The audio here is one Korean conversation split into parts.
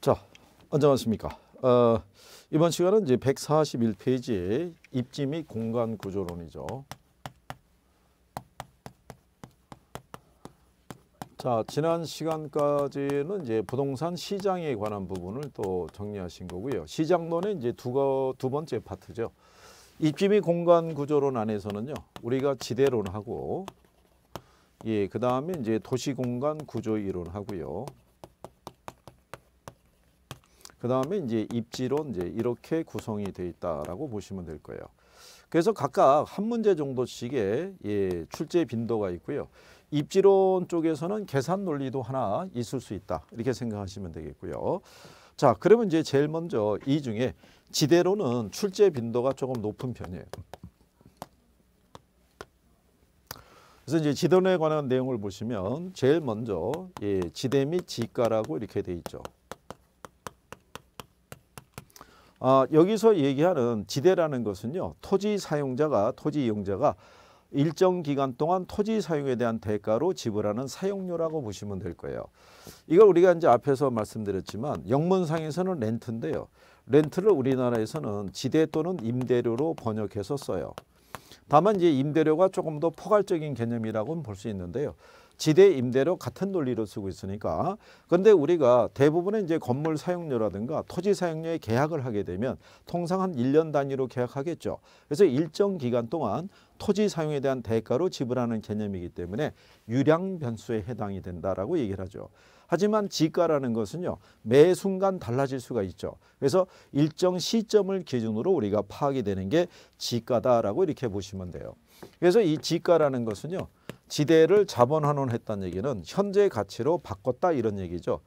자, 안녕하십니까. 어, 이번 시간은 이제 141페이지의 입지 및 공간 구조론이죠. 자, 지난 시간까지는 이제 부동산 시장에 관한 부분을 또 정리하신 거고요. 시장론의 이제 두, 두 번째 파트죠. 입지 및 공간 구조론 안에서는요. 우리가 지대론하고 예, 그다음에 이제 도시 공간 구조 이론하고요. 그 다음에 이제 입지론 이제 이렇게 구성이 되어 있다라고 보시면 될 거예요. 그래서 각각 한 문제 정도씩의 예, 출제 빈도가 있고요. 입지론 쪽에서는 계산 논리도 하나 있을 수 있다. 이렇게 생각하시면 되겠고요. 자, 그러면 이제 제일 먼저 이 중에 지대로는 출제 빈도가 조금 높은 편이에요. 그래서 이제 지도론에 관한 내용을 보시면 제일 먼저 예, 지대 및 지가라고 이렇게 돼 있죠. 아, 여기서 얘기하는 지대라는 것은요. 토지 사용자가 토지 이용자가 일정 기간 동안 토지 사용에 대한 대가로 지불하는 사용료라고 보시면 될 거예요. 이걸 우리가 이제 앞에서 말씀드렸지만 영문상에서는 렌트인데요. 렌트를 우리나라에서는 지대 또는 임대료로 번역해서 써요. 다만 이제 임대료가 조금 더 포괄적인 개념이라고볼 수 있는데요. 지대 임대로 같은 논리로 쓰고 있으니까 그런데 우리가 대부분의 이제 건물 사용료라든가 토지 사용료에 계약을 하게 되면 통상 한1년 단위로 계약하겠죠. 그래서 일정 기간 동안 토지 사용에 대한 대가로 지불하는 개념이기 때문에 유량 변수에 해당이 된다라고 얘기를 하죠. 하지만 지가라는 것은요 매 순간 달라질 수가 있죠. 그래서 일정 시점을 기준으로 우리가 파악이 되는 게 지가다라고 이렇게 보시면 돼요. 그래서 이 지가라는 것은요 지대를 자본환원했다는 얘기는 현재 가치로 바꿨다 이런 얘기죠.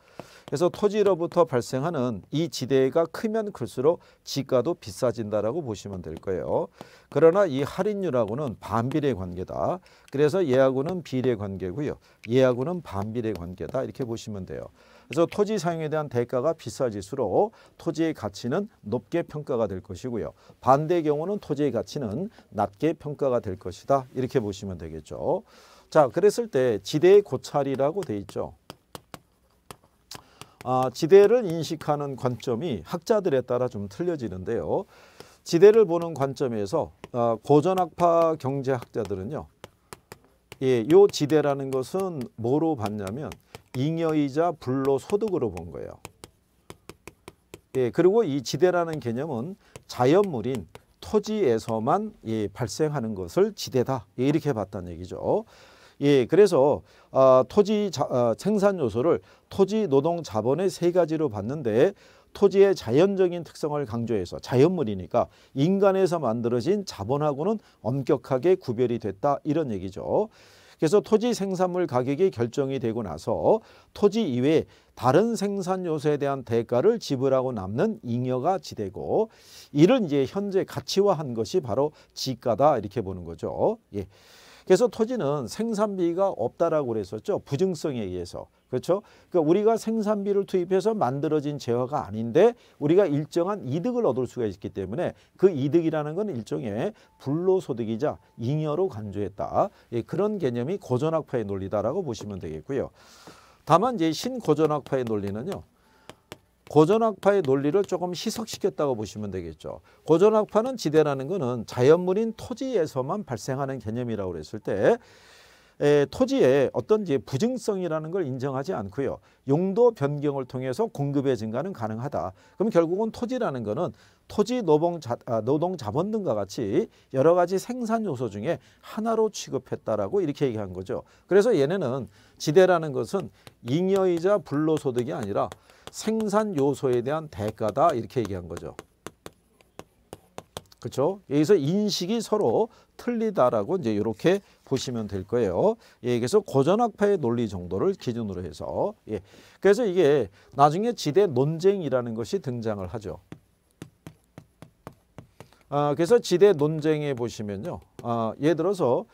그래서 토지로부터 발생하는 이 지대가 크면 클수록 지가도 비싸진다라고 보시면 될 거예요. 그러나 이 할인율하고는 반비례 관계다. 그래서 예하고는 비례 관계고요. 예하고는 반비례 관계다 이렇게 보시면 돼요. 그래서 토지 사용에 대한 대가가 비싸질수록 토지의 가치는 높게 평가가 될 것이고요. 반대의 경우는 토지의 가치는 낮게 평가가 될 것이다. 이렇게 보시면 되겠죠. 자, 그랬을 때 지대의 고찰이라고 돼 있죠. 아, 지대를 인식하는 관점이 학자들에 따라 좀 틀려지는데요. 지대를 보는 관점에서 아, 고전학파 경제학자들은요. 예, 요 지대라는 것은 뭐로 봤냐면 잉여이자 불로소득으로 본 거예요. 예, 그리고 이 지대라는 개념은 자연물인 토지에서만 예, 발생하는 것을 지대다 예, 이렇게 봤다는 얘기죠. 예, 그래서 아, 토지 자, 아, 생산 요소를 토지 노동 자본의 세 가지로 봤는데 토지의 자연적인 특성을 강조해서 자연물이니까 인간에서 만들어진 자본하고는 엄격하게 구별이 됐다 이런 얘기죠. 그래서 토지 생산물 가격이 결정이 되고 나서 토지 이외에 다른 생산 요소에 대한 대가를 지불하고 남는 잉여가 지대고 이를 이제 현재 가치화한 것이 바로 지가다 이렇게 보는 거죠. 예. 그래서 토지는 생산비가 없다라고 그랬었죠. 부증성에 의해서. 그렇죠? 그러니까 우리가 생산비를 투입해서 만들어진 재화가 아닌데 우리가 일정한 이득을 얻을 수가 있기 때문에 그 이득이라는 건 일종의 불로소득이자 잉여로 간주했다. 예, 그런 개념이 고전학파의 논리다라고 보시면 되겠고요. 다만 이제 신고전학파의 논리는요. 고전학파의 논리를 조금 희석시켰다고 보시면 되겠죠. 고전학파는 지대라는 것은 자연물인 토지에서만 발생하는 개념이라고 그랬을 때 에, 토지의 어떤 지 부증성이라는 걸 인정하지 않고요. 용도 변경을 통해서 공급의 증가는 가능하다. 그럼 결국은 토지라는 것은 토지 아, 노동, 자, 노동 자본 등과 같이 여러 가지 생산 요소 중에 하나로 취급했다라고 이렇게 얘기한 거죠. 그래서 얘네는 지대라는 것은 잉여이자 불로소득이 아니라 생산 요소에 대한 대가다 이렇게 얘기한 거죠. 그렇죠? 여기서 인식이 서로 틀리다라고 이제 이렇게 보시면 될 거예요. 예, 그래서 고전학파의 논리 정도를 기준으로 해서 예, 그래서 이게 나중에 지대 논쟁이라는 것이 등장을 하죠. 아, 그래서 지대 논쟁에 보시면요. 아, 예를 들어서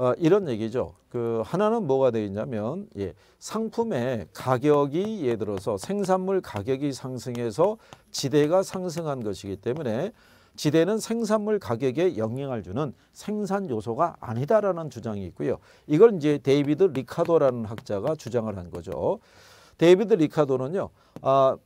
어, 이런 얘기죠. 그 하나는 뭐가 되어 있냐면 예, 상품의 가격이 예를 들어서 생산물 가격이 상승해서 지대가 상승한 것이기 때문에 지대는 생산물 가격에 영향을 주는 생산 요소가 아니다라는 주장이 있고요. 이걸 이제 데이비드 리카도라는 학자가 주장을 한 거죠. 데이비드 리카도는요. 아,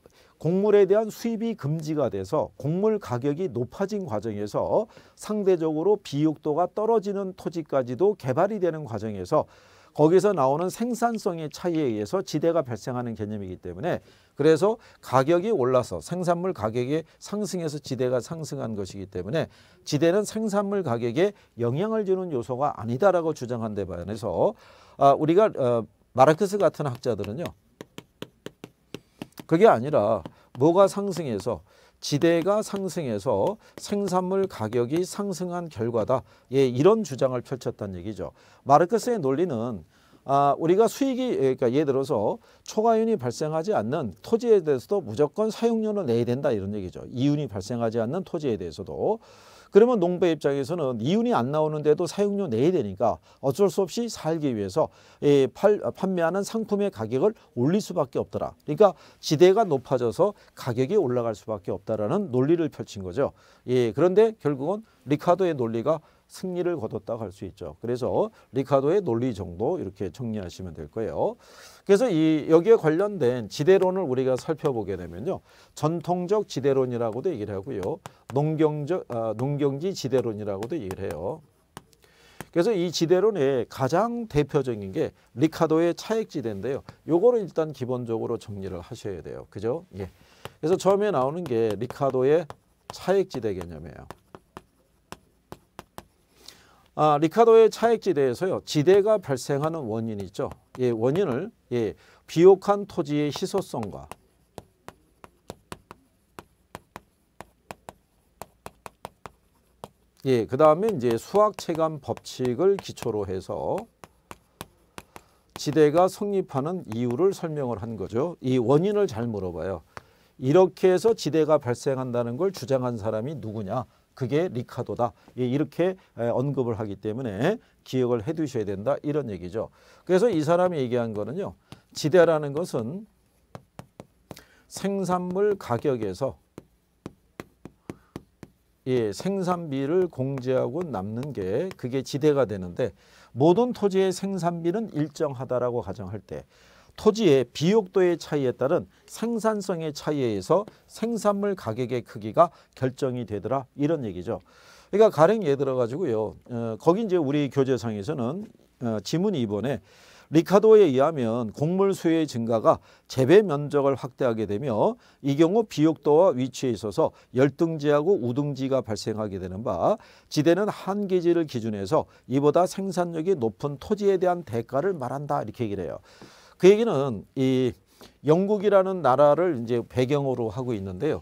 곡물에 대한 수입이 금지가 돼서 곡물 가격이 높아진 과정에서 상대적으로 비육도가 떨어지는 토지까지도 개발이 되는 과정에서 거기서 나오는 생산성의 차이에 의해서 지대가 발생하는 개념이기 때문에 그래서 가격이 올라서 생산물 가격이 상승해서 지대가 상승한 것이기 때문에 지대는 생산물 가격에 영향을 주는 요소가 아니다라고 주장한 데 반해서 아, 우리가 어, 마르크스 같은 학자들은요 그게 아니라 뭐가 상승해서 지대가 상승해서 생산물 가격이 상승한 결과다. 예, 이런 주장을 펼쳤다는 얘기죠. 마르크스의 논리는 아, 우리가 수익이 예, 그러니까 예를 들어서 초과윤이 발생하지 않는 토지에 대해서도 무조건 사용료를 내야 된다 이런 얘기죠. 이윤이 발생하지 않는 토지에 대해서도 그러면 농부의 입장에서는 이윤이 안 나오는데도 사용료 내야 되니까 어쩔 수 없이 살기 위해서 예, 팔, 판매하는 상품의 가격을 올릴 수밖에 없더라. 그러니까 지대가 높아져서 가격이 올라갈 수밖에 없다라는 논리를 펼친 거죠. 예, 그런데 결국은 리카도의 논리가 승리를 거뒀다고 할 수 있죠. 그래서 리카도의 논리 정도 이렇게 정리하시면 될 거예요. 그래서 이 여기에 관련된 지대론을 우리가 살펴보게 되면요. 전통적 지대론이라고도 얘기를 하고요. 농경적 아, 농경지 지대론이라고도 얘기를 해요. 그래서 이 지대론의 가장 대표적인 게 리카도의 차액지대인데요. 요거를 일단 기본적으로 정리를 하셔야 돼요. 그죠? 예. 그래서 처음에 나오는 게 리카도의 차액지대 개념이에요. 아, 리카도의 차액지대에서요. 지대가 발생하는 원인이죠. 예, 원인을 예, 비옥한 토지의 희소성과 예, 그 다음에 이제 수학체감 법칙을 기초로 해서 지대가 성립하는 이유를 설명을 한 거죠. 이 원인을 잘 물어봐요. 이렇게 해서 지대가 발생한다는 걸 주장한 사람이 누구냐. 그게 리카도다. 이렇게 언급을 하기 때문에 기억을 해두셔야 된다. 이런 얘기죠. 그래서 이 사람이 얘기한 거는요. 지대라는 것은 생산물 가격에서 예, 생산비를 공제하고 남는 게 그게 지대가 되는데 모든 토지의 생산비는 일정하다라고 가정할 때 토지의 비옥도의 차이에 따른 생산성의 차이에 서 생산물 가격의 크기가 결정이 되더라 이런 얘기죠. 그러니까 가령 예를 들어가지고요. 어, 거기 이제 우리 교재상에서는 어, 지문 2번에 리카도에 의하면 곡물 수요의 증가가 재배 면적을 확대하게 되며 이 경우 비옥도와 위치에 있어서 열등지하고 우등지가 발생하게 되는 바 지대는 한계지를 기준해서 이보다 생산력이 높은 토지에 대한 대가를 말한다 이렇게 얘기를 해요. 그 얘기는 이 영국이라는 나라를 이제 배경으로 하고 있는데요.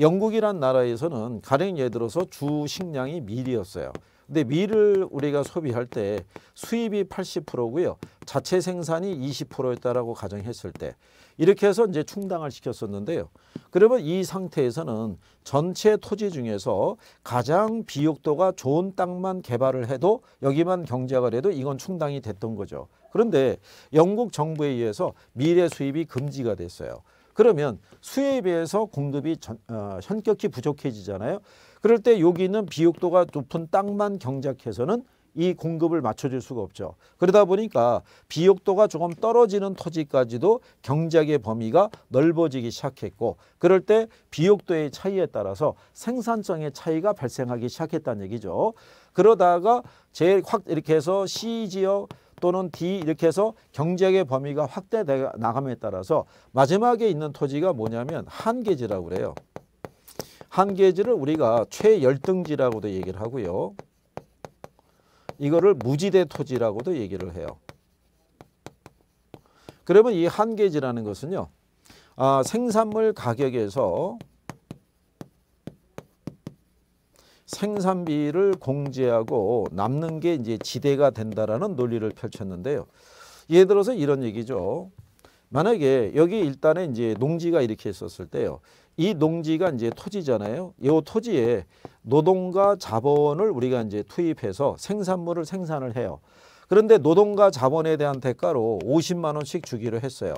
영국이란 나라에서는 가령 예를 들어서 주 식량이 밀이었어요. 근데 밀을 우리가 소비할 때 수입이 80%고요. 자체 생산이 20%였다라고 가정했을 때 이렇게 해서 이제 충당을 시켰었는데요. 그러면 이 상태에서는 전체 토지 중에서 가장 비옥도가 좋은 땅만 개발을 해도 여기만 경작을 해도 이건 충당이 됐던 거죠. 그런데 영국 정부에 의해서 밀의 수입이 금지가 됐어요. 그러면 수에 비해서 공급이 전, 어, 현격히 부족해지잖아요. 그럴 때 여기 있는 비옥도가 높은 땅만 경작해서는 이 공급을 맞춰줄 수가 없죠. 그러다 보니까 비옥도가 조금 떨어지는 토지까지도 경작의 범위가 넓어지기 시작했고 그럴 때 비옥도의 차이에 따라서 생산성의 차이가 발생하기 시작했다는 얘기죠. 그러다가 제일 확 이렇게 해서 C지역 또는 D 이렇게 해서 경제의 범위가 확대 나감에 따라서 마지막에 있는 토지가 뭐냐면 한계지라고 그래요. 한 계지를 우리가 최열등지라고도 얘기를 하고요. 이거를 무지대 토지라고도 얘기를 해요. 그러면 이한 계지라는 것은요. 아, 생산물 가격에서 생산비를 공제하고 남는 게 이제 지대가 된다라는 논리를 펼쳤는데요. 예를 들어서 이런 얘기죠. 만약에 여기 일단에 이제 농지가 이렇게 있었을 때요. 이 농지가 이제 토지잖아요. 이 토지에 노동과 자본을 우리가 이제 투입해서 생산물을 생산을 해요. 그런데 노동과 자본에 대한 대가로 50만 원씩 주기로 했어요.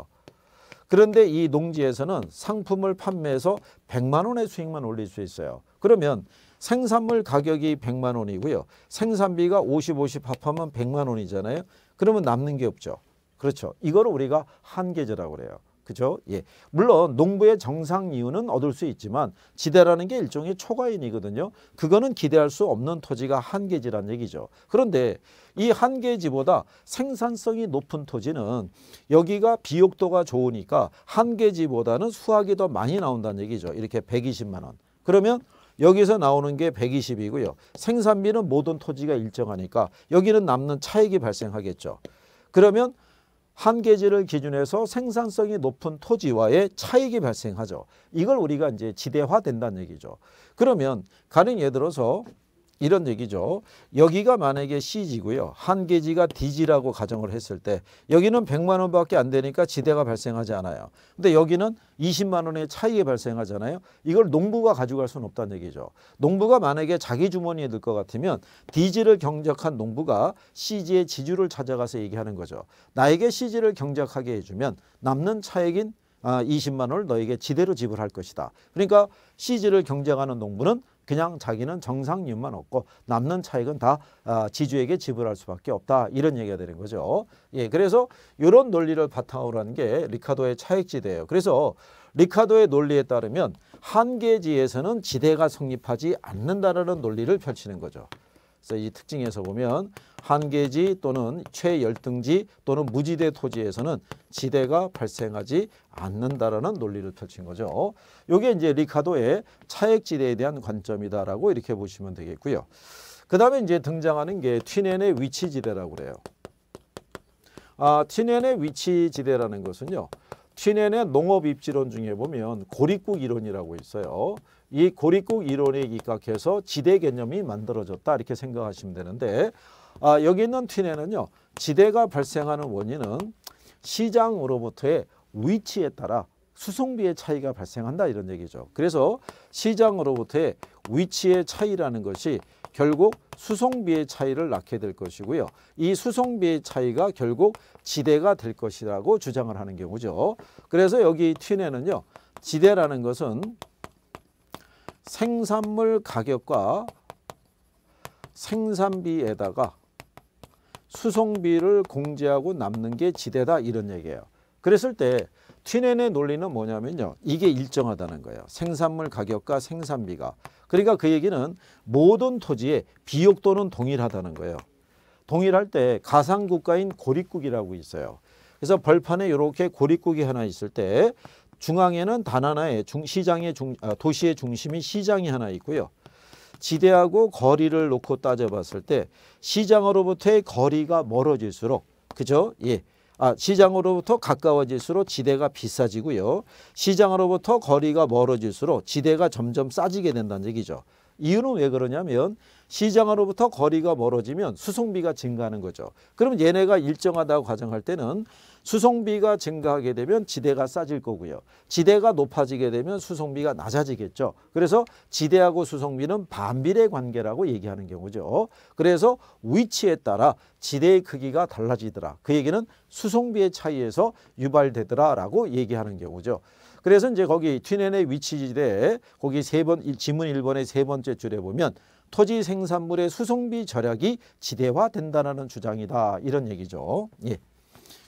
그런데 이 농지에서는 상품을 판매해서 100만 원의 수익만 올릴 수 있어요. 그러면 생산물 가격이 100만 원이고요. 생산비가 50, 50 합하면 100만 원이잖아요. 그러면 남는 게 없죠. 그렇죠. 이걸 우리가 한계제라고 그래요. 그죠? 예. 물론 농부의 정상 이윤은 얻을 수 있지만 지대라는 게 일종의 초과인이거든요. 그거는 기대할 수 없는 토지가 한계지란 얘기죠. 그런데 이 한계지보다 생산성이 높은 토지는 여기가 비옥도가 좋으니까 한계지보다는 수확이 더 많이 나온다는 얘기죠. 이렇게 120만 원. 그러면 여기서 나오는 게 120이고요. 생산비는 모든 토지가 일정하니까 여기는 남는 차익이 발생하겠죠. 그러면 한계지를 기준해서 생산성이 높은 토지와의 차익이 발생하죠. 이걸 우리가 이제 지대화된다는 얘기죠. 그러면 가령 예를 들어서 이런 얘기죠. 여기가 만약에 C지고요. 한 계지가 D지라고 가정을 했을 때 여기는 100만 원밖에 안 되니까 지대가 발생하지 않아요. 근데 여기는 20만 원의 차이에 발생하잖아요. 이걸 농부가 가져갈 수는 없다는 얘기죠. 농부가 만약에 자기 주머니에 넣을 것 같으면 D지를 경작한 농부가 C지의 지주를 찾아가서 얘기하는 거죠. 나에게 C지를 경작하게 해주면 남는 차액인 20만 아, 원을 너에게 지대로 지불할 것이다. 그러니까 C지를 경쟁하는 농부는 그냥 자기는 정상윤만 없고 남는 차익은 다 아, 지주에게 지불할 수밖에 없다. 이런 얘기가 되는 거죠. 예, 그래서 이런 논리를 바탕으로 한게 리카도의 차익지대예요. 그래서 리카도의 논리에 따르면 한계지에서는 지대가 성립하지 않는다라는 논리를 펼치는 거죠. 그래서 이 특징에서 보면 한계지 또는 최열등지 또는 무지대 토지에서는 지대가 발생하지 않는다라는 논리를 펼친 거죠. 이게 이제 리카도의 차액지대에 대한 관점이다라고 이렇게 보시면 되겠고요. 그 다음에 이제 등장하는 게 튀넨의 위치지대라고 그래요. 아, 튀넨의 위치지대라는 것은요. 튀넨의 농업입지론 중에 보면 고립국 이론이라고 있어요. 이 고립국 이론에 입각해서 지대 개념이 만들어졌다 이렇게 생각하시면 되는데 아, 여기 있는 튀네는요. 지대가 발생하는 원인은 시장으로부터의 위치에 따라 수송비의 차이가 발생한다 이런 얘기죠. 그래서 시장으로부터의 위치의 차이라는 것이 결국 수송비의 차이를 낳게 될 것이고요. 이 수송비의 차이가 결국 지대가 될 것이라고 주장을 하는 경우죠. 그래서 여기 튀네는요. 지대라는 것은 생산물 가격과 생산비에다가 수송비를 공제하고 남는 게 지대다 이런 얘기예요. 그랬을 때 튀넨의 논리는 뭐냐면요. 이게 일정하다는 거예요. 생산물 가격과 생산비가. 그러니까 그 얘기는 모든 토지의 비옥도는 동일하다는 거예요. 동일할 때 가상국가인 고립국이라고 있어요. 그래서 벌판에 이렇게 고립국이 하나 있을 때 중앙에는 단 하나의 중, 시장의 중, 아, 도시의 중심인 시장이 하나 있고요. 지대하고 거리를 놓고 따져봤을 때 시장으로부터의 거리가 멀어질수록 그죠? 예. 아, 시장으로부터 가까워질수록 지대가 비싸지고요. 시장으로부터 거리가 멀어질수록 지대가 점점 싸지게 된다는 얘기죠. 이유는 왜 그러냐면 시장으로부터 거리가 멀어지면 수송비가 증가하는 거죠. 그럼 얘네가 일정하다고 가정할 때는 수송비가 증가하게 되면 지대가 싸질 거고요. 지대가 높아지게 되면 수송비가 낮아지겠죠. 그래서 지대하고 수송비는 반비례 관계라고 얘기하는 경우죠. 그래서 위치에 따라 지대의 크기가 달라지더라. 그 얘기는 수송비의 차이에서 유발되더라라고 얘기하는 경우죠. 그래서 이제 거기 튜넨의 위치지대에 거기 세번 지문 일번의세 번째 줄에 보면 토지 생산물의 수송비 절약이 지대화된다는 주장이다. 이런 얘기죠. 예.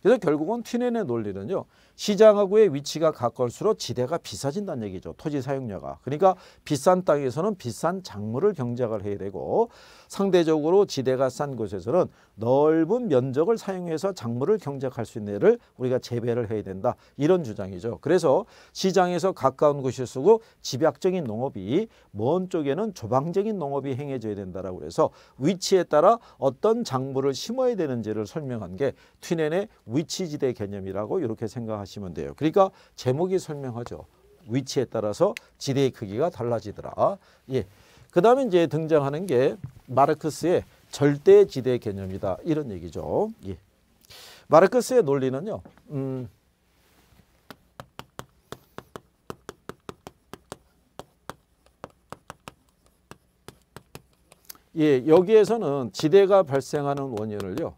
그래서 결국은 튜넨의 논리는요. 시장하고의 위치가 가까울수록 지대가 비싸진다는 얘기죠. 토지 사용료가. 그러니까 비싼 땅에서는 비싼 작물을 경작을 해야 되고 상대적으로 지대가 싼 곳에서는 넓은 면적을 사용해서 작물을 경작할 수 있는 애를 우리가 재배를 해야 된다. 이런 주장이죠. 그래서 시장에서 가까운 곳이 쓰고 집약적인 농업이 먼 쪽에는 조방적인 농업이 행해져야 된다라고 그래서 위치에 따라 어떤 작물을 심어야 되는지를 설명한 게튜넨의 위치지대 개념이라고 이렇게 생각하시면 하시면 돼요. 그러니까 제목이 설명하죠. 위치에 따라서 지대의 크기가 달라지더라. 예. 그 다음에 이제 등장하는 게 마르크스의 절대 지대 개념이다. 이런 얘기죠. 예. 마르크스의 논리는요. 음, 예, 여기에서는 지대가 발생하는 원인을요.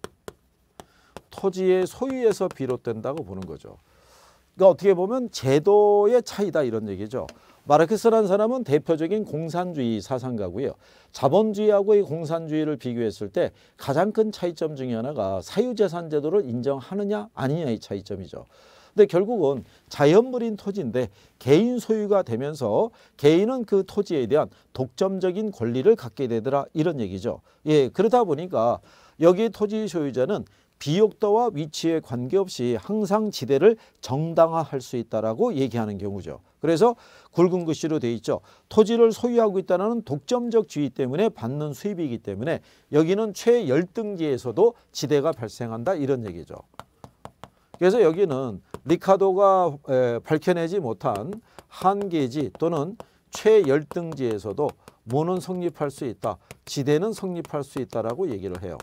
토지의 소유에서 비롯된다고 보는 거죠. 그러니까 어떻게 보면 제도의 차이다 이런 얘기죠. 마르크스라는 사람은 대표적인 공산주의 사상가고요. 자본주의하고 의 공산주의를 비교했을 때 가장 큰 차이점 중에 하나가 사유재산 제도를 인정하느냐 아니냐의 차이점이죠. 근데 결국은 자연물인 토지인데 개인 소유가 되면서 개인은 그 토지에 대한 독점적인 권리를 갖게 되더라 이런 얘기죠. 예, 그러다 보니까 여기 토지 소유자는 비역도와 위치에 관계없이 항상 지대를 정당화할 수 있다라고 얘기하는 경우죠. 그래서 굵은 글씨로 돼 있죠. 토지를 소유하고 있다는 독점적 지위 때문에 받는 수입이기 때문에 여기는 최열등지에서도 지대가 발생한다 이런 얘기죠. 그래서 여기는 리카도가 밝혀내지 못한 한계지 또는 최열등지에서도 모는 성립할 수 있다. 지대는 성립할 수 있다라고 얘기를 해요.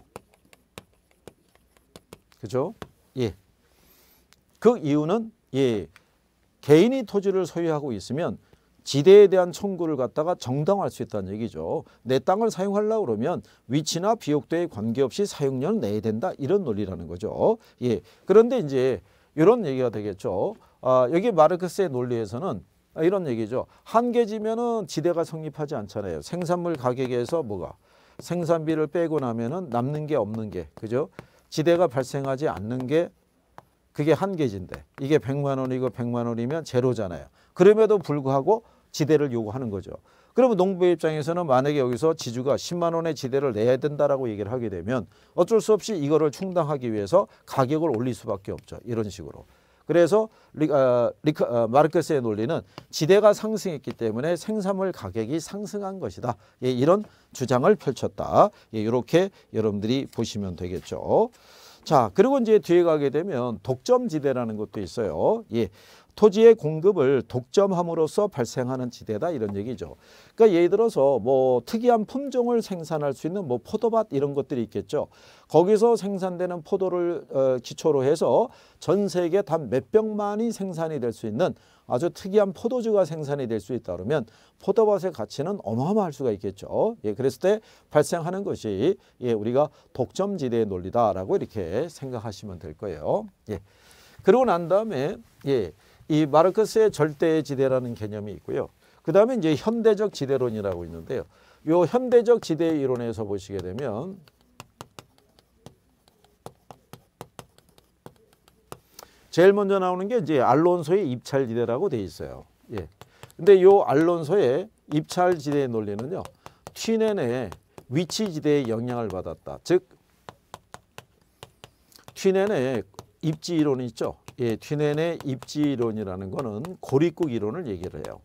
그죠? 예. 그 이유는 예. 개인이 토지를 소유하고 있으면 지대에 대한 청구를 갖다가 정당할수 있다는 얘기죠. 내 땅을 사용하려고 그러면 위치나 비옥도에 관계없이 사용료를 내야 된다. 이런 논리라는 거죠. 예. 그런데 이제 이런 얘기가 되겠죠. 아, 여기 마르크스의 논리에서는 이런 얘기죠. 한계지면은 지대가 성립하지 않잖아요. 생산물 가격에서 뭐가 생산비를 빼고 나면은 남는 게 없는 게 그죠? 지대가 발생하지 않는 게 그게 한계지인데 이게 100만 원이고 100만 원이면 제로잖아요. 그럼에도 불구하고 지대를 요구하는 거죠. 그러면 농부의 입장에서는 만약에 여기서 지주가 10만 원의 지대를 내야 된다라고 얘기를 하게 되면 어쩔 수 없이 이거를 충당하기 위해서 가격을 올릴 수밖에 없죠. 이런 식으로. 그래서 리, 어, 리, 크 어, 마르크스의 논리는 지대가 상승했기 때문에 생산물 가격이 상승한 것이다. 예, 이런 주장을 펼쳤다. 예, 이렇게 여러분들이 보시면 되겠죠. 자, 그리고 이제 뒤에 가게 되면 독점지대라는 것도 있어요. 예. 토지의 공급을 독점함으로써 발생하는 지대다 이런 얘기죠. 그러니까 예를 들어서 뭐 특이한 품종을 생산할 수 있는 뭐 포도밭 이런 것들이 있겠죠. 거기서 생산되는 포도를 어, 기초로 해서 전 세계 단 몇 병만이 생산이 될 수 있는 아주 특이한 포도주가 생산이 될 수 있다 그러면 포도밭의 가치는 어마어마할 수가 있겠죠. 예, 그랬을 때 발생하는 것이 예, 우리가 독점지대의 논리다라고 이렇게 생각하시면 될 거예요. 예. 그러고 난 다음에 예. 이 마르크스의 절대의 지대라는 개념이 있고요. 그 다음에 이제 현대적 지대론이라고 있는데요. 요 현대적 지대 이론에서 보시게 되면 제일 먼저 나오는 게 이제 알론소의 입찰지대라고 돼 있어요. 예. 근데 요 알론소의 입찰지대의 논리는요. 튀넨의 위치지대의 영향을 받았다. 즉 튀넨의 입지이론이 있죠. 예, 튀넨의 입지 이론이라는 거는 고립국 이론을 얘기를 해요.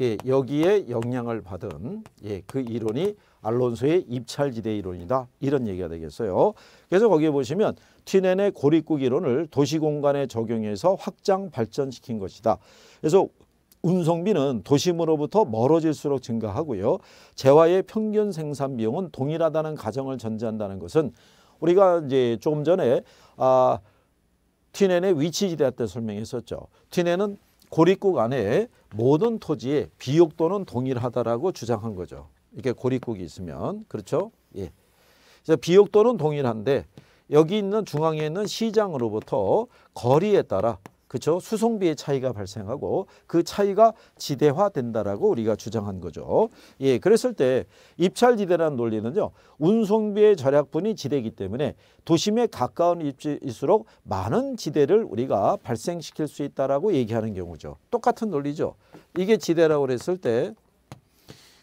예, 여기에 영향을 받은 예, 그 이론이 알론소의 입찰지대 이론이다. 이런 얘기가 되겠어요. 그래서 거기에 보시면 튀넨의 고립국 이론을 도시공간에 적용해서 확장 발전시킨 것이다. 그래서 운송비는 도심으로부터 멀어질수록 증가하고요. 재화의 평균 생산 비용은 동일하다는 가정을 전제한다는 것은 우리가 이제 조금 전에 아, 티넨의 위치지대 할때 설명했었죠. 티넨은 고립국 안에 모든 토지의 비옥도는 동일하다라고 주장한 거죠. 이렇게 고립국이 있으면 그렇죠. 예. 그래서 비옥도는 동일한데 여기 있는 중앙에 있는 시장으로부터 거리에 따라 그렇죠? 수송비의 차이가 발생하고 그 차이가 지대화된다라고 우리가 주장한 거죠. 예, 그랬을 때 입찰지대라는 논리는요. 운송비의 절약분이 지대이기 때문에 도심에 가까운 입지일수록 많은 지대를 우리가 발생시킬 수 있다라고 얘기하는 경우죠. 똑같은 논리죠. 이게 지대라고 그을때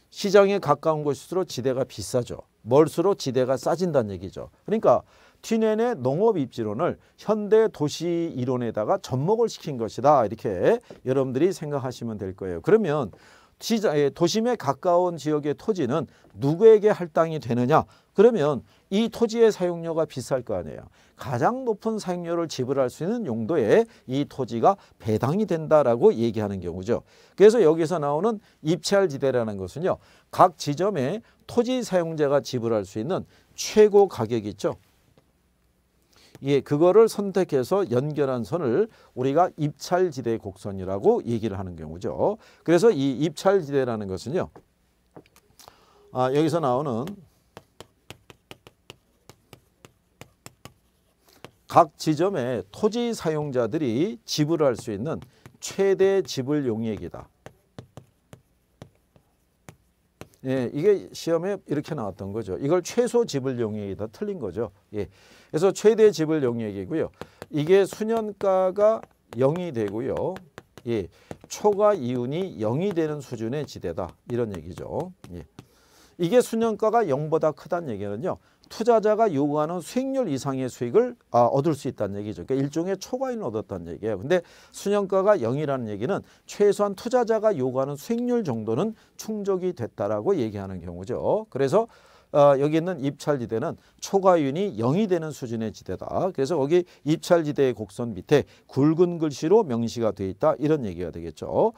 시장에 가까운 곳일수록 지대가 비싸죠. 멀수록 지대가 싸진다는 얘기죠. 그러니까 튀넨의 농업 입지론을 현대 도시 이론에다가 접목을 시킨 것이다. 이렇게 여러분들이 생각하시면 될 거예요. 그러면 예, 도심에 가까운 지역의 토지는 누구에게 할당이 되느냐 그러면 이 토지의 사용료가 비쌀 거 아니에요. 가장 높은 사용료를 지불할 수 있는 용도에 이 토지가 배당이 된다라고 얘기하는 경우죠. 그래서 여기서 나오는 입찰 지대라는 것은요. 각 지점에 토지 사용자가 지불할 수 있는 최고 가격이 있죠. 예, 그거를 선택해서 연결한 선을 우리가 입찰지대 곡선이라고 얘기를 하는 경우죠. 그래서 이 입찰지대라는 것은요. 아, 여기서 나오는 각 지점의 토지 사용자들이 지불할 수 있는 최대 지불 용액이다. 예, 이게 시험에 이렇게 나왔던 거죠. 이걸 최소 지불 용액이다 틀린 거죠. 예. 그래서 최대 지불 용액이고요. 이게 수년가가 0이 되고요. 예. 초과 이윤이 0이 되는 수준의 지대다. 이런 얘기죠. 예. 이게 수년가가 0보다 크다는 얘기는요. 투자자가 요구하는 수익률 이상의 수익을 아, 얻을 수 있다는 얘기죠. 그러니까 일종의 초과인을 얻었다는 얘기예요. 근데 순영가가 0이라는 얘기는 최소한 투자자가 요구하는 수익률 정도는 충족이 됐다라고 얘기하는 경우죠. 그래서 어, 여기 있는 입찰지대는 초과윤이 0이 되는 수준의 지대다. 그래서 거기 입찰지대의 곡선 밑에 굵은 글씨로 명시가 돼 있다. 이런 얘기가 되겠죠.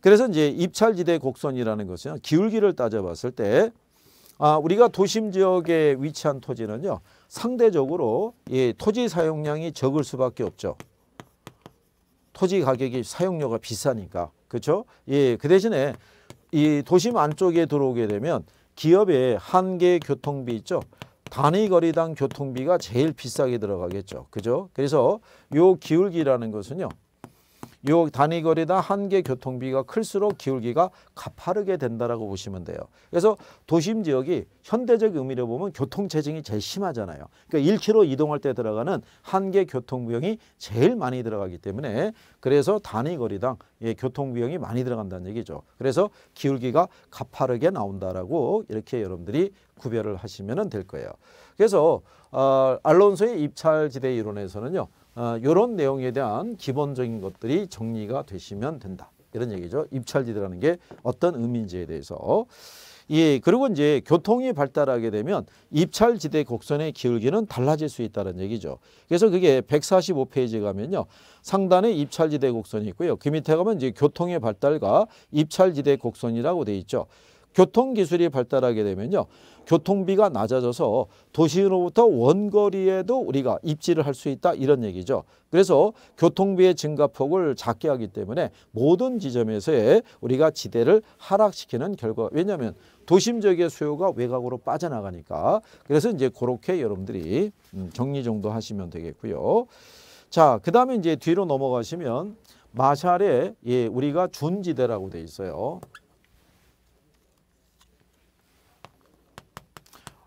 그래서 이제 입찰지대 곡선이라는 것은 기울기를 따져봤을 때 아, 우리가 도심 지역에 위치한 토지는요. 상대적으로 이 토지 사용량이 적을 수밖에 없죠. 토지 가격이 사용료가 비싸니까. 그렇죠? 예, 그 대신에 이 도심 안쪽에 들어오게 되면 기업의 한계 교통비 있죠. 단위 거리당 교통비가 제일 비싸게 들어가겠죠. 그죠? 그래서 요 기울기라는 것은요. 요 단위 거리당 한계 교통비가 클수록 기울기가 가파르게 된다라고 보시면 돼요. 그래서 도심 지역이 현대적 의미로 보면 교통 체증이 제일 심하잖아요. 그러니까 1km 이동할 때 들어가는 한계 교통 비용이 제일 많이 들어가기 때문에 그래서 단위 거리당 예, 교통 비용이 많이 들어간다는 얘기죠. 그래서 기울기가 가파르게 나온다라고 이렇게 여러분들이 구별을 하시면 될 거예요. 그래서 어, 알론소의 입찰지대 이론에서는요. 이런 어, 내용에 대한 기본적인 것들이 정리가 되시면 된다. 이런 얘기죠. 입찰지대라는 게 어떤 의미인지에 대해서. 예, 그리고 이제 교통이 발달하게 되면 입찰지대 곡선의 기울기는 달라질 수 있다는 얘기죠. 그래서 그게 145페이지 에 가면요. 상단에 입찰지대 곡선이 있고요. 그 밑에 가면 이제 교통의 발달과 입찰지대 곡선이라고 돼 있죠. 교통기술이 발달하게 되면요. 교통비가 낮아져서 도시로부터 원거리에도 우리가 입지를 할 수 있다 이런 얘기죠. 그래서 교통비의 증가폭을 작게 하기 때문에 모든 지점에서의 우리가 지대를 하락시키는 결과 왜냐하면 도심 지역의 수요가 외곽으로 빠져나가니까 그래서 이제 그렇게 여러분들이 음, 정리 정도 하시면 되겠고요. 자, 그 다음에 이제 뒤로 넘어가시면 마샬에 예, 우리가 준지대라고 돼 있어요.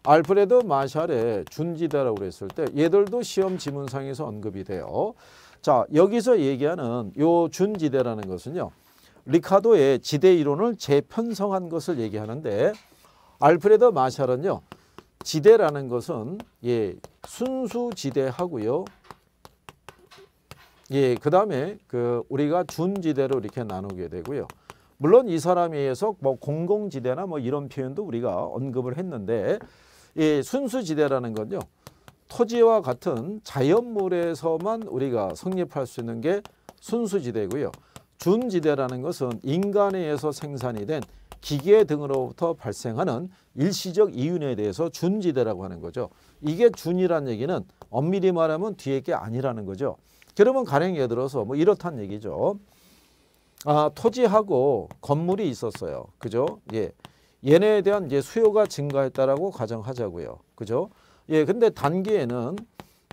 알프레드 마샬의 준지대라고 그랬을 때 얘들도 시험 지문상에서 언급이 돼요. 자 여기서 얘기하는 요 준지대라는 것은요. 리카도의 지대 이론을 재편성한 것을 얘기하는데 알프레드 마샬은요. 지대라는 것은 예 순수 지대하고요. 예, 그다음에 그 우리가 준지대로 이렇게 나누게 되고요. 물론 이 사람에 의해서 뭐 공공지대나 뭐 이런 표현도 우리가 언급을 했는데 이 예, 순수지대라는 건요. 토지와 같은 자연물에서만 우리가 성립할 수 있는 게 순수지대고요. 준지대라는 것은 인간에 의해서 생산이 된 기계 등으로부터 발생하는 일시적 이윤에 대해서 준지대라고 하는 거죠. 이게 준이란 얘기는 엄밀히 말하면 뒤에 게 아니라는 거죠. 그러면 가령 예를 들어서 뭐 이렇단 얘기죠. 아, 토지하고 건물이 있었어요. 그죠? 예. 얘네에 대한 이제 수요가 증가했다라고 가정하자고요. 그죠? 예, 근데 단기에는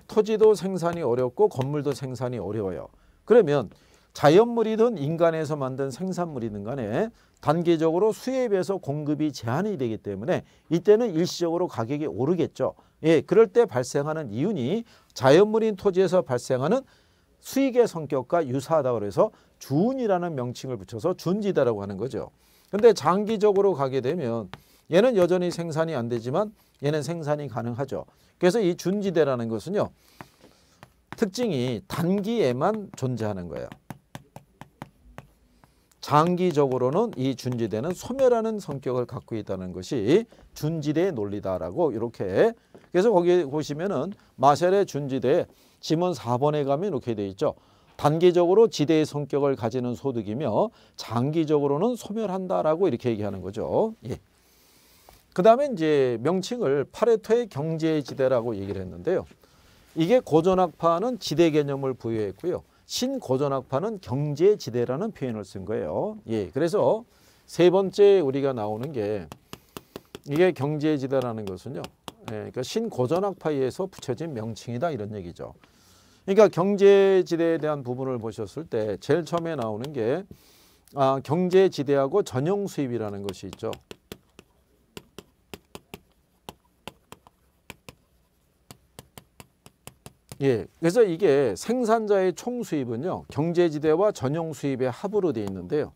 토지도 생산이 어렵고 건물도 생산이 어려워요. 그러면 자연물이든 인간에서 만든 생산물이든 간에 단기적으로 수요에 비해서 공급이 제한이 되기 때문에 이때는 일시적으로 가격이 오르겠죠. 예, 그럴 때 발생하는 이윤이 자연물인 토지에서 발생하는 수익의 성격과 유사하다고 해서 주이라는 명칭을 붙여서 준지다라고 하는 거죠. 근데 장기적으로 가게 되면 얘는 여전히 생산이 안 되지만 얘는 생산이 가능하죠. 그래서 이 준지대라는 것은요. 특징이 단기에만 존재하는 거예요. 장기적으로는 이 준지대는 소멸하는 성격을 갖고 있다는 것이 준지대의 논리다라고 이렇게 그래서 거기 보시면은 마셀의 준지대 지문 4번에 가면 이렇게 돼 있죠. 단기적으로 지대의 성격을 가지는 소득이며 장기적으로는 소멸한다라고 이렇게 얘기하는 거죠. 예. 그 다음에 이제 명칭을 파레토의 경제지대라고 얘기를 했는데요. 이게 고전학파는 지대 개념을 부여했고요. 신고전학파는 경제지대라는 표현을 쓴 거예요. 예, 그래서 세 번째 우리가 나오는 게 이게 경제지대라는 것은요. 예, 그러니까 신고전학파에서 붙여진 명칭이다 이런 얘기죠. 그러니까 경제지대에 대한 부분을 보셨을 때 제일 처음에 나오는 게 아, 경제지대하고 전용 수입이라는 것이 있죠. 예, 그래서 이게 생산자의 총 수입은요 경제지대와 전용 수입의 합으로 되어 있는데요.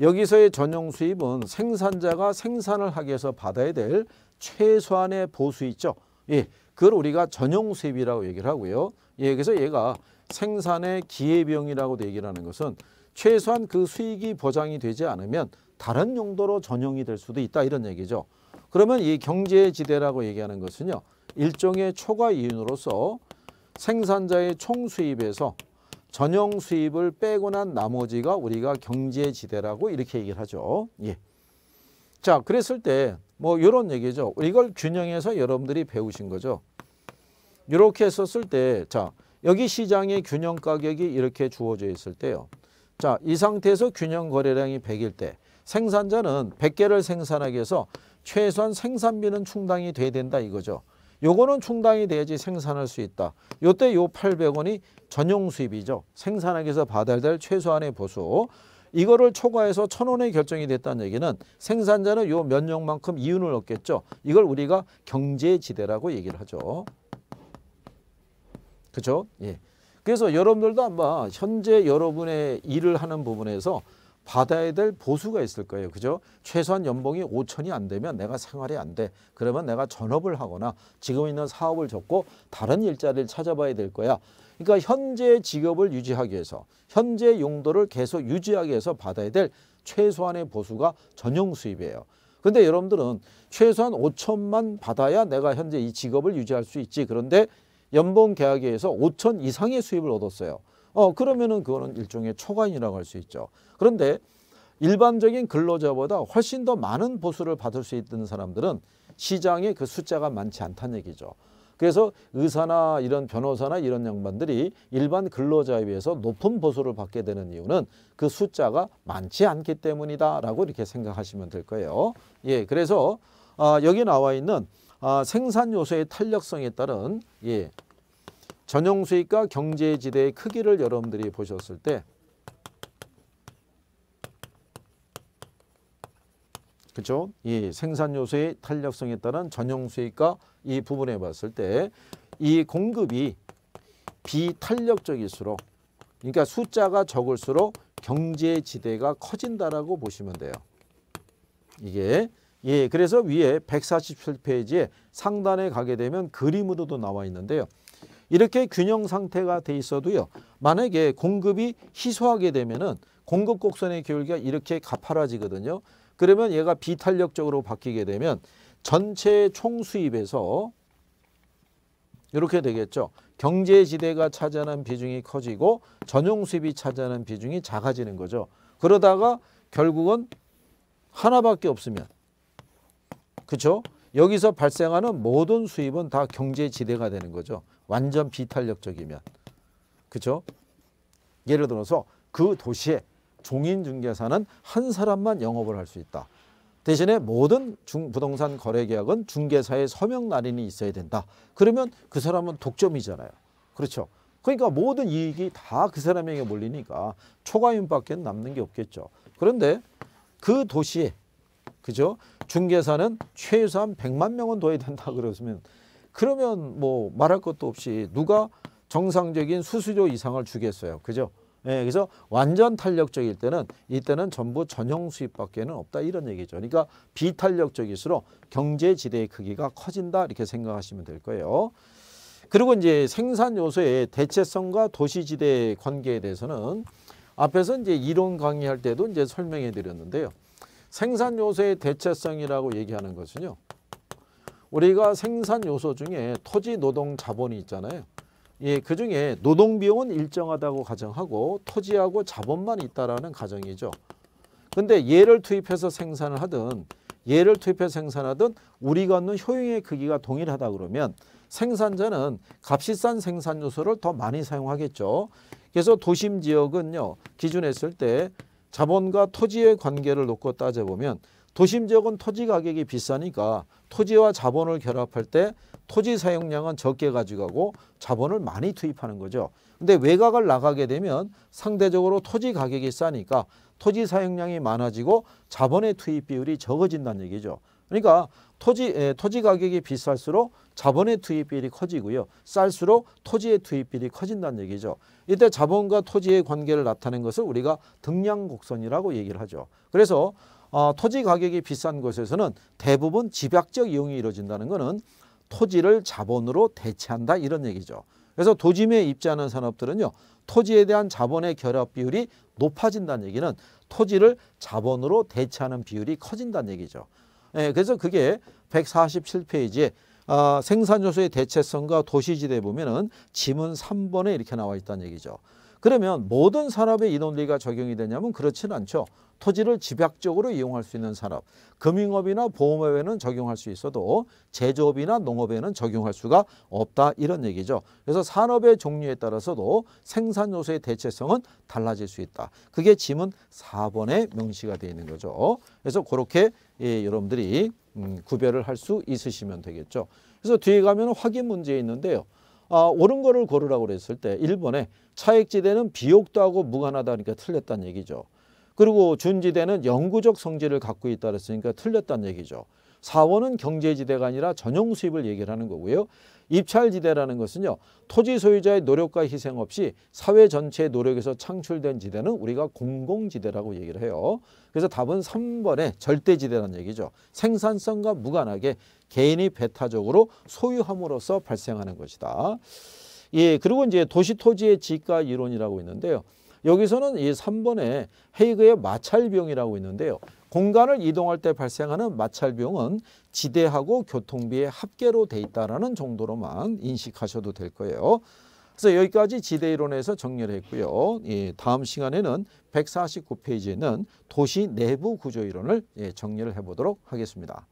여기서의 전용 수입은 생산자가 생산을 하기 위해서 받아야 될 최소한의 보수 있죠. 예, 그걸 우리가 전용 세비라고 얘기를 하고요. 예, 그래서 얘가 생산의 기회비용이라고 얘기를 하는 것은 최소한 그 수익이 보장이 되지 않으면 다른 용도로 전용이 될 수도 있다 이런 얘기죠. 그러면 이 경제지대라고 얘기하는 것은요. 일종의 초과 이윤으로서 생산자의 총 수입에서 전용 수입을 빼고 난 나머지가 우리가 경제지대라고 이렇게 얘기를 하죠. 예. 자, 그랬을 때뭐 이런 얘기죠. 이걸 균형해서 여러분들이 배우신 거죠. 이렇게 썼을 때, 자, 여기 시장의 균형 가격이 이렇게 주어져 있을 때요. 자, 이 상태에서 균형 거래량이 100일 때 생산자는 100개를 생산하기 위해서 최소한 생산비는 충당이 돼야 된다 이거죠. 요거는 충당이 돼야지 생산할 수 있다. 요때 요 800원이 전용 수입이죠. 생산하기 위해서 받아야 될 최소한의 보수. 이거를 초과해서 천 원의 결정이 됐다는 얘기는 생산자는 요 면역만큼 이윤을 얻겠죠. 이걸 우리가 경제지대라고 얘기를 하죠. 그렇죠? 예. 그래서 여러분들도 아마 현재 여러분의 일을 하는 부분에서 받아야 될 보수가 있을 거예요. 그죠? 최소한 연봉이 5천이 안 되면 내가 생활이 안 돼. 그러면 내가 전업을 하거나 지금 있는 사업을 접고 다른 일자리를 찾아봐야 될 거야. 그러니까 현재 의 직업을 유지하기 위해서 현재 용도를 계속 유지하기 위해서 받아야 될 최소한의 보수가 전용 수입이에요. 근데 여러분들은 최소한 5천만 받아야 내가 현재 이 직업을 유지할 수 있지. 그런데 연봉 계약에 의해서 5천 이상의 수입을 얻었어요. 어 그러면은 그거는 일종의 초과인이라고 할 수 있죠. 그런데 일반적인 근로자보다 훨씬 더 많은 보수를 받을 수 있는 사람들은 시장에 그 숫자가 많지 않다는 얘기죠. 그래서 의사나 이런 변호사나 이런 양반들이 일반 근로자에 비해서 높은 보수를 받게 되는 이유는 그 숫자가 많지 않기 때문이다라고 이렇게 생각하시면 될 거예요. 예, 그래서 아, 여기 나와 있는 아, 생산 요소의 탄력성에 따른 예, 전용 수익과 경제 지대의 크기를 여러분들이 보셨을 때 그렇죠? 이 생산 요소의 탄력성에 따른 전용 수익과 이 부분에 봤을 때 이 공급이 비탄력적일수록 그러니까 숫자가 적을수록 경제 지대가 커진다라고 보시면 돼요. 이게 예, 그래서 위에 147페이지에 상단에 가게 되면 그림으로도 나와 있는데요. 이렇게 균형 상태가 돼 있어도요. 만약에 공급이 희소하게 되면은 공급 곡선의 기울기가 이렇게 가파라지거든요. 그러면 얘가 비탄력적으로 바뀌게 되면 전체 총수입에서 이렇게 되겠죠. 경제지대가 차지하는 비중이 커지고 전용 수입이 차지하는 비중이 작아지는 거죠. 그러다가 결국은 하나밖에 없으면 그렇죠? 여기서 발생하는 모든 수입은 다 경제지대가 되는 거죠. 완전 비탄력적이면 그렇죠? 예를 들어서 그 도시에 종인 중개사는 한 사람만 영업을 할 수 있다. 대신에 모든 중, 부동산 거래 계약은 중개사의 서명 날인이 있어야 된다. 그러면 그 사람은 독점이잖아요. 그렇죠. 그러니까 모든 이익이 다 그 사람에게 몰리니까 초과임밖에 남는 게 없겠죠. 그런데 그 도시에 그죠? 중개사는 최소한 100만 명은 둬야 된다 그러면 그러면 뭐 말할 것도 없이 누가 정상적인 수수료 이상을 주겠어요. 그죠? 예, 그래서 완전 탄력적일 때는 이때는 전부 전형 수입밖에는 없다 이런 얘기죠. 그러니까 비탄력적일수록 경제 지대의 크기가 커진다 이렇게 생각하시면 될 거예요. 그리고 이제 생산 요소의 대체성과 도시지대의 관계에 대해서는 앞에서 이제 이론 강의할 때도 이제 설명해 드렸는데요. 생산 요소의 대체성이라고 얘기하는 것은요. 우리가 생산 요소 중에 토지, 노동, 자본이 있잖아요. 예, 그 중에 노동비용은 일정하다고 가정하고 토지하고 자본만 있다라는 가정이죠. 근데 얘를 투입해서 생산을 하든 얘를 투입해 서 생산하든 우리가 얻는 효용의 크기가 동일하다 그러면 생산자는 값이 싼 생산 요소를 더 많이 사용하겠죠. 그래서 도심 지역은요. 기준했을 때 자본과 토지의 관계를 놓고 따져보면 도심 지역은 토지 가격이 비싸니까 토지와 자본을 결합할 때 토지 사용량은 적게 가져가고 자본을 많이 투입하는 거죠. 근데 외곽을 나가게 되면 상대적으로 토지 가격이 싸니까 토지 사용량이 많아지고 자본의 투입 비율이 적어진다는 얘기죠. 그러니까 토지, 에, 토지 가격이 비쌀수록 자본의 투입 비율이 커지고요. 쌀수록 토지의 투입 비율이 커진다는 얘기죠. 이때 자본과 토지의 관계를 나타낸 것을 우리가 등량 곡선이라고 얘기를 하죠. 그래서 어, 토지 가격이 비싼 곳에서는 대부분 집약적 이용이 이루어진다는 것은 토지를 자본으로 대체한다 이런 얘기죠. 그래서 도심에 입지하는 산업들은요. 토지에 대한 자본의 결합 비율이 높아진다는 얘기는 토지를 자본으로 대체하는 비율이 커진다는 얘기죠. 예, 그래서 그게 147페이지에 어, 생산요소의 대체성과 도시지대 에 보면은 지문 3번에 이렇게 나와 있다는 얘기죠. 그러면 모든 산업에 이 논리가 적용이 되냐면 그렇진 않죠. 토지를 집약적으로 이용할 수 있는 산업, 금융업이나 보험업에는 적용할 수 있어도 제조업이나 농업에는 적용할 수가 없다 이런 얘기죠. 그래서 산업의 종류에 따라서도 생산 요소의 대체성은 달라질 수 있다. 그게 짐은 4번에 명시가 되어 있는 거죠. 그래서 그렇게 예, 여러분들이 음, 구별을 할 수 있으시면 되겠죠. 그래서 뒤에 가면 확인 문제 있는데요. 아, 옳은 거를 고르라고 그랬을 때 1번에 차익지대는 비옥도 하고 무관하다 하니까 틀렸단 얘기죠. 그리고 준지대는 영구적 성질을 갖고 있다 그랬으니까 틀렸단 얘기죠. 사원은 경제지대가 아니라 전용 수입을 얘기를 하는 거고요. 입찰지대라는 것은요. 토지 소유자의 노력과 희생 없이 사회 전체의 노력에서 창출된 지대는 우리가 공공지대라고 얘기를 해요. 그래서 답은 3번의 절대지대라는 얘기죠. 생산성과 무관하게 개인이 배타적으로 소유함으로써 발생하는 것이다. 예, 그리고 이제 도시토지의 지가 이론이라고 있는데요. 여기서는 이 3번에 헤이그의 마찰비용이라고 있는데요. 공간을 이동할 때 발생하는 마찰 비용은 지대하고 교통비의 합계로 돼있다는 정도로만 인식하셔도 될 거예요. 그래서 여기까지 지대 이론에서 정리를 했고요. 예, 다음 시간에는 149페이지에는 도시 내부 구조 이론을 예, 정리를 해보도록 하겠습니다.